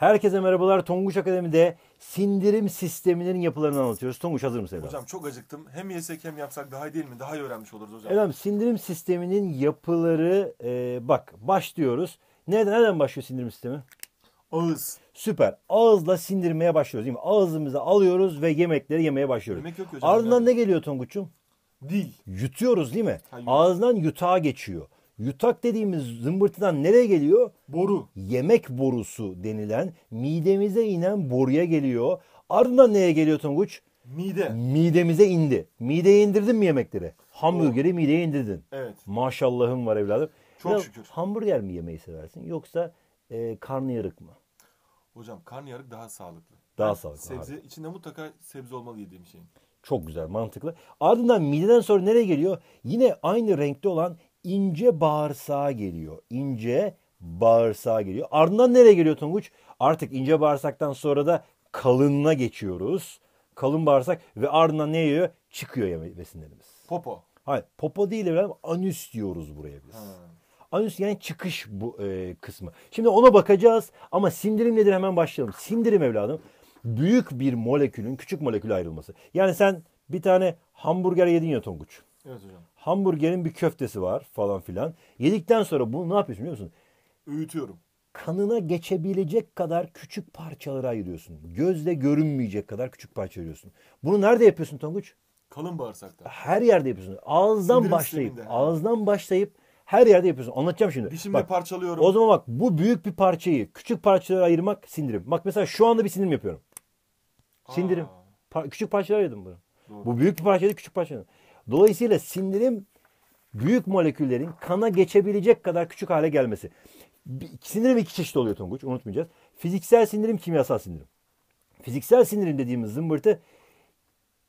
Herkese merhabalar. Tonguç Akademi'de sindirim sisteminin yapılarını anlatıyoruz. Tonguç hazır mısın? Hocam çok acıktım. Hem yesek hem yapsak daha iyi değil mi? Daha iyi öğrenmiş oluruz hocam. Efendim sindirim sisteminin yapıları e, bak başlıyoruz. Nereden, nereden başlıyor sindirim sistemi? Ağız. Süper. Ağızla sindirmeye başlıyoruz değil mi? Ağzımıza alıyoruz ve yemekleri yemeye başlıyoruz. Yemek yok hocam. Ardından yani. ne geliyor Tonguç'um? Dil. Yutuyoruz değil mi? Hayır. Ağızdan yutağa geçiyor. Yutak dediğimiz zımbırtıdan nereye geliyor? Boru. Yemek borusu denilen midemize inen boruya geliyor. Ardından neye geliyor Tonguç? Mide. Midemize indi. Mideye indirdin mi yemekleri? Hamburgeri mideye indirdin. Evet. Maşallahım var evladım. Çok ya, şükür. Hamburger mi yemeyi seversin yoksa e, karnıyarık mı? Hocam karnıyarık daha sağlıklı. Daha yani sağlıklı. Sebze abi. içinde mutlaka sebze olmalı yediğim şeyin. Çok güzel, mantıklı. Ardından mideden sonra nereye geliyor? Yine aynı renkte olan ince bağırsağa geliyor. İnce bağırsağa geliyor. Ardından nereye geliyor Tonguç? Artık ince bağırsaktan sonra da kalınına geçiyoruz. Kalın bağırsak ve ardından ne yiyor? Çıkıyor yeme- besinlerimiz. Popo. Hayır popo değil efendim anüs diyoruz buraya biz. Hmm. Anüs yani çıkış bu e, kısmı. Şimdi ona bakacağız ama sindirim nedir hemen başlayalım. Sindirim evladım büyük bir molekülün küçük molekül ayrılması. Yani sen bir tane hamburger yedin ya Tonguç. Evet hocam. Hamburgerin bir köftesi var falan filan. Yedikten sonra bunu ne yapıyorsun biliyor musun? Öğütüyorum. Kanına geçebilecek kadar küçük parçalara ayırıyorsun. Gözle görünmeyecek kadar küçük parça ayırıyorsun. Bunu nerede yapıyorsun Tonguç? Kalın bağırsakta. Her yerde yapıyorsun. Ağızdan Sindirim başlayıp, sisteminde. ağızdan başlayıp her yerde yapıyorsun. Anlatacağım şimdi. Dişimle bak, parçalıyorum. O zaman bak bu büyük bir parçayı küçük parçalara ayırmak sindirim. Bak mesela şu anda bir sindirim yapıyorum. Sindirim. Pa- küçük parçalara ayırdım bunu. Doğru. Bu büyük bir parçayı küçük parçalara. Dolayısıyla sindirim büyük moleküllerin kana geçebilecek kadar küçük hale gelmesi. Sindirim iki çeşit oluyor Tonguç unutmayacağız. Fiziksel sindirim, kimyasal sindirim. Fiziksel sindirim dediğimiz zımbırtı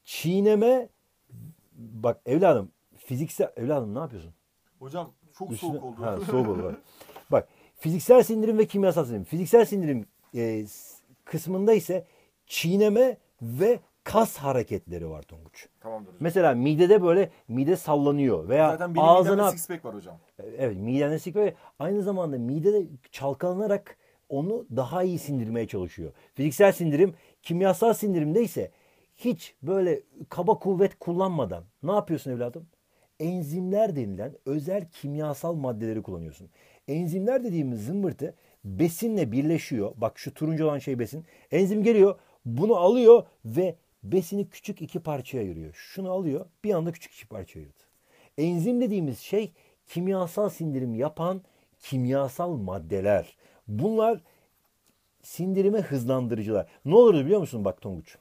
çiğneme bak evladım fiziksel evladım ne yapıyorsun? Hocam çok Üstüne, soğuk oldu. Ha, soğuk oldu. Bak. bak fiziksel sindirim ve kimyasal sindirim. Fiziksel sindirim e, kısmında ise çiğneme ve kas hareketleri var Tonguç. Tamamdır hocam. Mesela midede böyle mide sallanıyor veya Zaten benim ağzına... Zaten var hocam. Evet midende sixpack aynı zamanda midede çalkalanarak onu daha iyi sindirmeye çalışıyor. Fiziksel sindirim kimyasal sindirimde ise hiç böyle kaba kuvvet kullanmadan ne yapıyorsun evladım? Enzimler denilen özel kimyasal maddeleri kullanıyorsun. Enzimler dediğimiz zımbırtı besinle birleşiyor. Bak şu turuncu olan şey besin. Enzim geliyor bunu alıyor ve besini küçük iki parçaya ayırıyor. Şunu alıyor bir anda küçük iki parçaya ayırdı. Enzim dediğimiz şey kimyasal sindirim yapan kimyasal maddeler. Bunlar sindirime hızlandırıcılar. Ne olurdu biliyor musun bak Tonguç?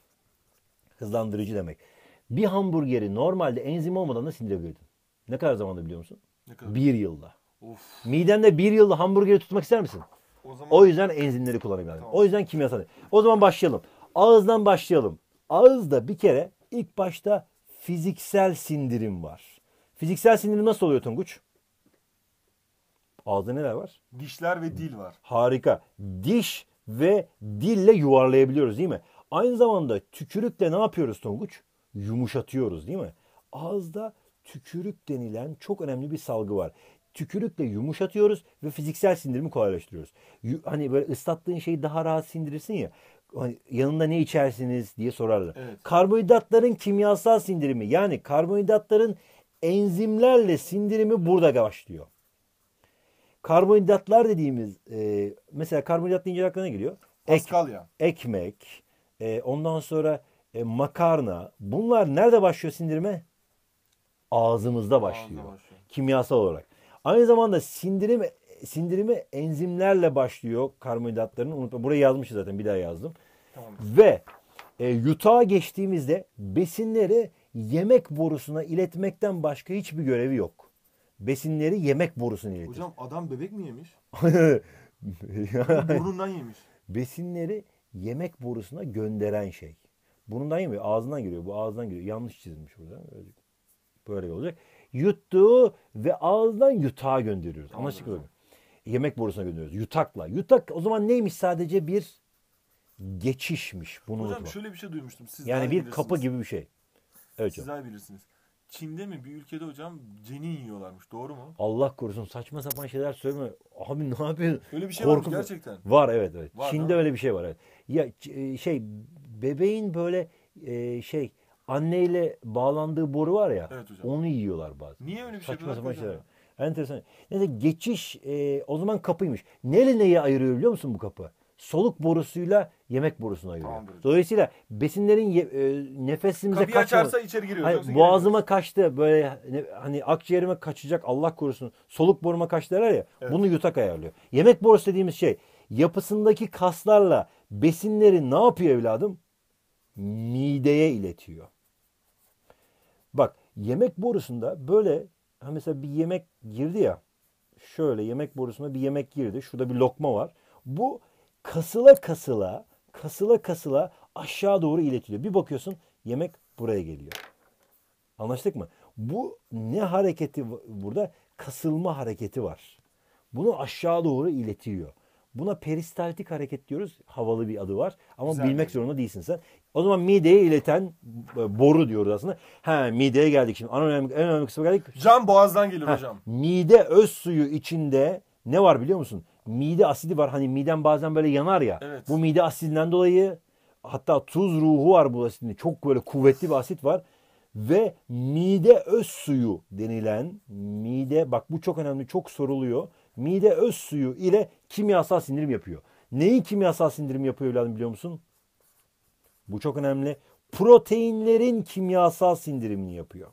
Hızlandırıcı demek. Bir hamburgeri normalde enzim olmadan da sindirebilirdin. Ne kadar zamanda biliyor musun? Ne kadar? Bir yılda. Of. Midende bir yılda hamburgeri tutmak ister misin? O, zaman... o yüzden enzimleri kullanabilirim. Tamam. O yüzden kimyasal. O zaman başlayalım. Ağızdan başlayalım. Ağızda bir kere ilk başta fiziksel sindirim var. Fiziksel sindirim nasıl oluyor Tunguç? Ağızda neler var? Dişler ve dil var. Harika. Diş ve dille yuvarlayabiliyoruz değil mi? Aynı zamanda tükürükle ne yapıyoruz Tonguç? Yumuşatıyoruz değil mi? Ağızda tükürük denilen çok önemli bir salgı var. Tükürükle yumuşatıyoruz ve fiziksel sindirimi kolaylaştırıyoruz. Hani böyle ıslattığın şeyi daha rahat sindirirsin ya. Hani yanında ne içersiniz diye sorarlar. Evet. Karbonhidratların kimyasal sindirimi yani karbonhidratların enzimlerle sindirimi burada başlıyor. Karbonhidratlar dediğimiz e, mesela karbonhidrat deyince aklına geliyor. Ek, Ekmek, e, ondan sonra e, makarna. Bunlar nerede başlıyor sindirime? Ağzımızda başlıyor. Ağzımda başlıyor. Kimyasal olarak. Aynı zamanda sindirim sindirimi enzimlerle başlıyor karbonhidratların. Unutma burayı yazmışız zaten bir daha yazdım. Tamam. Ve e, yutağa geçtiğimizde besinleri yemek borusuna iletmekten başka hiçbir görevi yok. Besinleri yemek borusuna iletir. Hocam adam bebek mi yemiş? Burundan yemiş. Besinleri yemek borusuna gönderen şey. Burundan yemiyor. Ağzından giriyor. Bu ağzından giriyor. Yanlış çizilmiş burada. Böyle olacak. Yuttuğu ve ağızdan yutağa gönderiyoruz. Anlaşıldı mı? yemek borusuna gönderiyoruz. Yutak'la. Yutak o zaman neymiş sadece bir geçişmiş. Bunu Hocam unutma. şöyle bir şey duymuştum. Siz yani bir kapı gibi bir şey. Evet Siz daha bilirsiniz. Çin'de mi bir ülkede hocam cenin yiyorlarmış. Doğru mu? Allah korusun saçma sapan şeyler söyleme. Abi ne yapıyorsun? Öyle bir şey var gerçekten. Var evet evet. Var, Çin'de öyle bir şey var evet. Ya e, şey bebeğin böyle e, şey anneyle bağlandığı boru var ya. Evet hocam. Onu yiyorlar bazen. Niye öyle bir saçma şey? Saçma sapan şeyler. Enteresan. Neyse geçiş e, o zaman kapıymış. Neyle neyi ayırıyor biliyor musun bu kapı? Soluk borusuyla yemek borusunu ayırıyor. Tamamdır. Dolayısıyla besinlerin ye, e, nefesimize Kapıyı kaçtı. açarsa içeri giriyor. Hayır, boğazıma kaçtı böyle ne, hani akciğerime kaçacak Allah korusun. Soluk boruma kaçtı derler ya. Evet. Bunu yutak ayarlıyor. Yemek borusu dediğimiz şey yapısındaki kaslarla besinleri ne yapıyor evladım? Mideye iletiyor. Bak yemek borusunda böyle ha mesela bir yemek girdi ya. Şöyle yemek borusuna bir yemek girdi. Şurada bir lokma var. Bu kasıla kasıla kasıla kasıla aşağı doğru iletiliyor. Bir bakıyorsun yemek buraya geliyor. Anlaştık mı? Bu ne hareketi burada? Kasılma hareketi var. Bunu aşağı doğru iletiyor. Buna peristaltik hareket diyoruz. Havalı bir adı var. Ama Güzel bilmek zorunda değilsin sen. O zaman mideye ileten e, boru diyoruz aslında. Ha mideye geldik şimdi. En önemli, en önemli kısmı geldik. Can boğazdan gelir ha, hocam. Mide öz suyu içinde ne var biliyor musun? Mide asidi var. Hani miden bazen böyle yanar ya. Evet. Bu mide asidinden dolayı hatta tuz ruhu var bu asidinde. Çok böyle kuvvetli bir asit var ve mide öz suyu denilen mide bak bu çok önemli çok soruluyor mide öz suyu ile kimyasal sindirim yapıyor. Neyi kimyasal sindirim yapıyor evladım biliyor musun? Bu çok önemli. Proteinlerin kimyasal sindirimini yapıyor.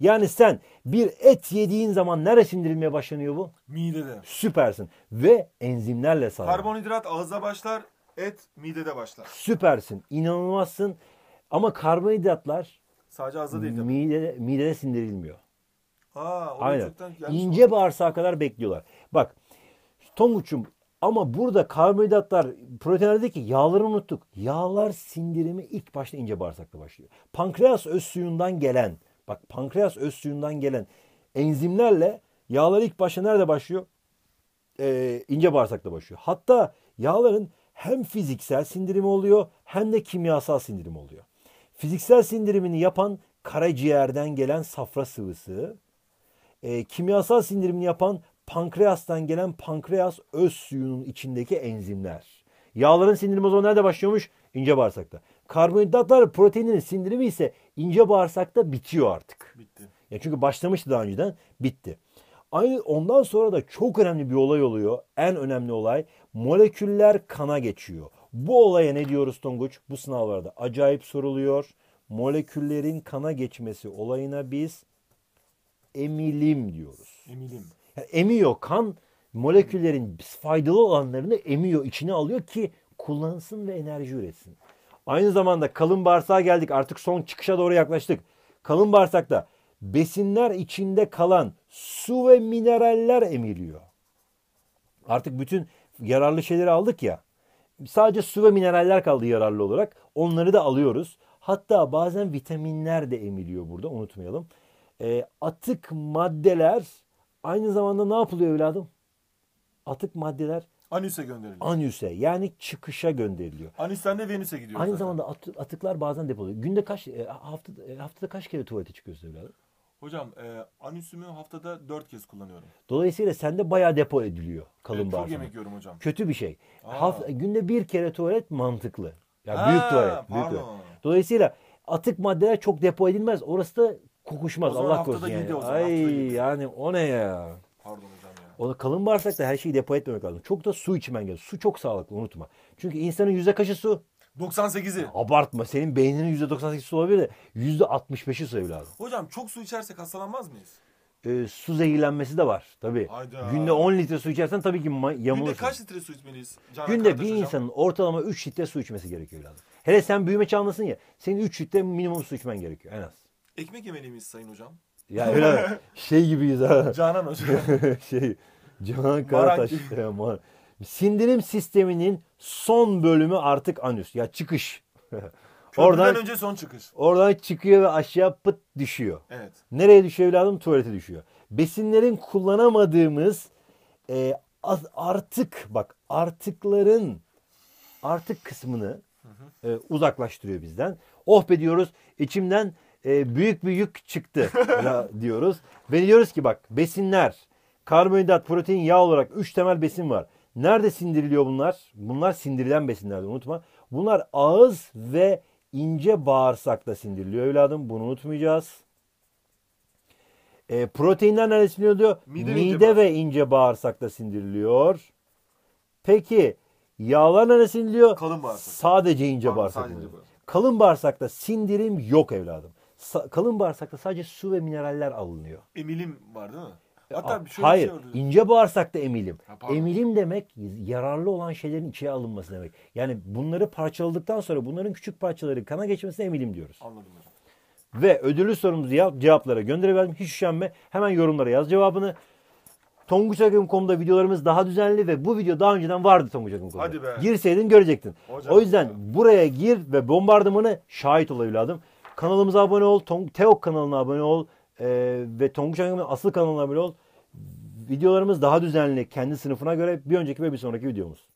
Yani sen bir et yediğin zaman nerede sindirilmeye başlanıyor bu? Midede. Süpersin. Ve enzimlerle sağlanıyor. Karbonhidrat ağızda başlar, et midede başlar. Süpersin. İnanılmazsın. Ama karbonhidratlar Sadece ağızda değil. Midede, midede sindirilmiyor. Ha, Aynen. İnce bağırsağa kadar bekliyorlar. Bak Tonguç'um ama burada karbonhidratlar proteinlerdeki yağları unuttuk. Yağlar sindirimi ilk başta ince bağırsakta başlıyor. Pankreas öz suyundan gelen bak pankreas öz suyundan gelen enzimlerle yağlar ilk başta nerede başlıyor? Ee, ince bağırsakta başlıyor. Hatta yağların hem fiziksel sindirimi oluyor hem de kimyasal sindirimi oluyor. Fiziksel sindirimini yapan karaciğerden gelen safra sıvısı, e, kimyasal sindirimini yapan pankreastan gelen pankreas öz suyunun içindeki enzimler. Yağların sindirimi o zaman nerede başlıyormuş? İnce bağırsakta. Karbonhidratlar proteinin sindirimi ise ince bağırsakta bitiyor artık. Bitti. Ya çünkü başlamıştı daha önceden bitti. Aynı ondan sonra da çok önemli bir olay oluyor. En önemli olay moleküller kana geçiyor. Bu olaya ne diyoruz Tonguç? Bu sınavlarda acayip soruluyor. Moleküllerin kana geçmesi olayına biz emilim diyoruz. Emilim. Yani emiyor kan moleküllerin faydalı olanlarını emiyor, içine alıyor ki kullansın ve enerji üretsin. Aynı zamanda kalın bağırsağa geldik. Artık son çıkışa doğru yaklaştık. Kalın bağırsakta besinler içinde kalan su ve mineraller emiliyor. Artık bütün yararlı şeyleri aldık ya. Sadece su ve mineraller kaldı yararlı olarak. Onları da alıyoruz. Hatta bazen vitaminler de emiliyor burada unutmayalım e, atık maddeler aynı zamanda ne yapılıyor evladım? Atık maddeler Anüs'e gönderiliyor. Anüs'e yani çıkışa gönderiliyor. Anüs'ten de Venüs'e gidiyor. Aynı zaten. zamanda at- atıklar bazen depoluyor. Günde kaç e, hafta e, haftada kaç kere tuvalete çıkıyorsun evladım? Hocam e, anüsümü haftada dört kez kullanıyorum. Dolayısıyla sende bayağı depo ediliyor kalın e, Çok yemek yiyorum hocam. Kötü bir şey. Aa. günde bir kere tuvalet mantıklı. Ya yani büyük tuvalet. Büyük tuvalet. Dolayısıyla atık maddeler çok depo edilmez. Orası da kokuşmaz. O zaman Allah korusun yani. o haftada Ay yani o ne ya? Pardon hocam ya. Ona kalın bağırsakta her şeyi depo etmemek lazım. Çok da su içmen gerekiyor. Su çok sağlıklı unutma. Çünkü insanın yüzde kaçı su? 98'i. Abartma. Senin beyninin yüzde 98 su olabilir de yüzde 65'i su evladım. Hocam çok su içersek hastalanmaz mıyız? Ee, su zehirlenmesi de var tabii. Hayda. Günde 10 litre su içersen tabii ki ma- yamulursun. Günde kaç litre su içmeliyiz? Canan Günde bir hocam? insanın ortalama 3 litre su içmesi gerekiyor lazım. Hele sen büyüme çağındasın ya. Senin 3 litre minimum su içmen gerekiyor en az. Ekmek yemeli sayın hocam? Ya öyle şey gibiyiz ha. Canan hocam. şey Canan Karataş. Marak. Sindirim sisteminin son bölümü artık anüs. Ya çıkış. oradan önce son çıkış. Oradan çıkıyor ve aşağı pıt düşüyor. Evet. Nereye düşüyor evladım? Tuvalete düşüyor. Besinlerin kullanamadığımız e, artık bak artıkların artık kısmını hı hı. E, uzaklaştırıyor bizden. Oh be diyoruz içimden e, büyük bir yük çıktı diyoruz. Ve diyoruz ki bak besinler, karbonhidrat, protein, yağ olarak 3 temel besin var. Nerede sindiriliyor bunlar? Bunlar sindirilen besinlerdi unutma. Bunlar ağız ve ince bağırsakta sindiriliyor evladım. Bunu unutmayacağız. E, proteinler nerede sindiriliyor? Mide, Mide ince ve ince bağırsakta sindiriliyor. Peki yağlar nerede sindiriliyor? Kalın bağırsak. Sadece ince bağırsak. Kalın bağırsakta sindirim yok evladım kalın bağırsakta sadece su ve mineraller alınıyor. Emilim var değil mi? E, Hatta A, şöyle Hayır, bir şey ince bağırsakta emilim. Ha, emilim demek yararlı olan şeylerin içine alınması demek. Yani bunları parçaladıktan sonra bunların küçük parçaları kana geçmesine emilim diyoruz. Anladım Ve ödüllü sorumuzu cevaplara gönderebilirim. Hiç üşenme. Hemen yorumlara yaz cevabını. Tonguçakım.com'da videolarımız daha düzenli ve bu video daha önceden vardı Tonguçakım.com'da. Girseydin görecektin. Hocam o yüzden ya. buraya gir ve bombardımanı şahit ol evladım. Kanalımıza abone ol. Tong Teok kanalına abone ol. E, ve Tonguç Hanım'ın asıl kanalına abone ol. Videolarımız daha düzenli kendi sınıfına göre bir önceki ve bir sonraki videomuz.